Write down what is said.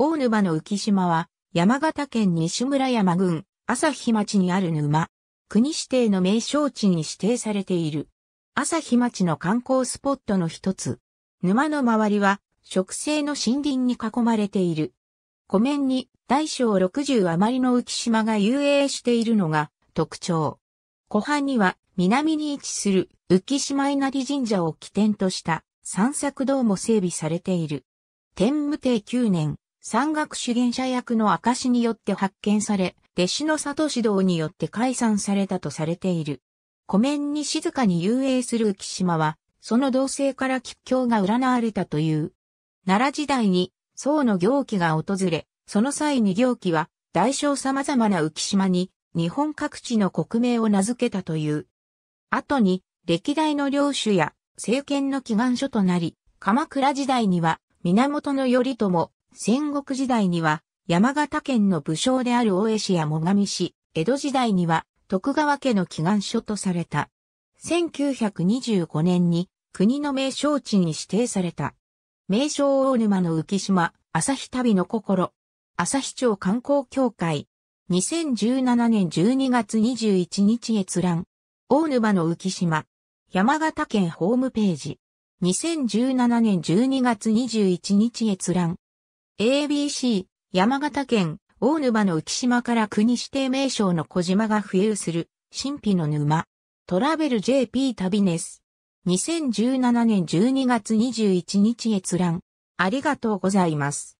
大沼の浮島は、山形県西村山郡、朝日町にある沼。国指定の名勝地に指定されている。朝日町の観光スポットの一つ。沼の周りは、植生の森林に囲まれている。湖面に大小60余りの浮島が遊泳しているのが特徴。湖畔には南に位置する浮島稲荷神社を起点とした散策道も整備されている。天武帝9年、山岳主験者役の証によって発見され、弟子の里指導によって解散されたとされている。湖面に静かに遊泳する浮島は、その同性から吉凶が占われたという。奈良時代に、宋の行基が訪れ、その際に行基は、大小様々な浮島に、日本各地の国名を名付けたという。後に、歴代の領主や、政権の祈願書となり、鎌倉時代には、源頼朝、戦国時代には山形県の武将である大江市や最上市、江戸時代には徳川家の祈願所とされた。1925年に国の名勝地に指定された。名称大沼の浮島、朝日旅の心、朝日町観光協会、2017年12月21日閲覧、大沼の浮島、山形県ホームページ、2017年12月21日閲覧。ABC、山形県、大沼の浮島から国指定名称の小島が浮遊する、神秘の沼。トラベル JP 旅ネス。2017年12月21日閲覧。ありがとうございます。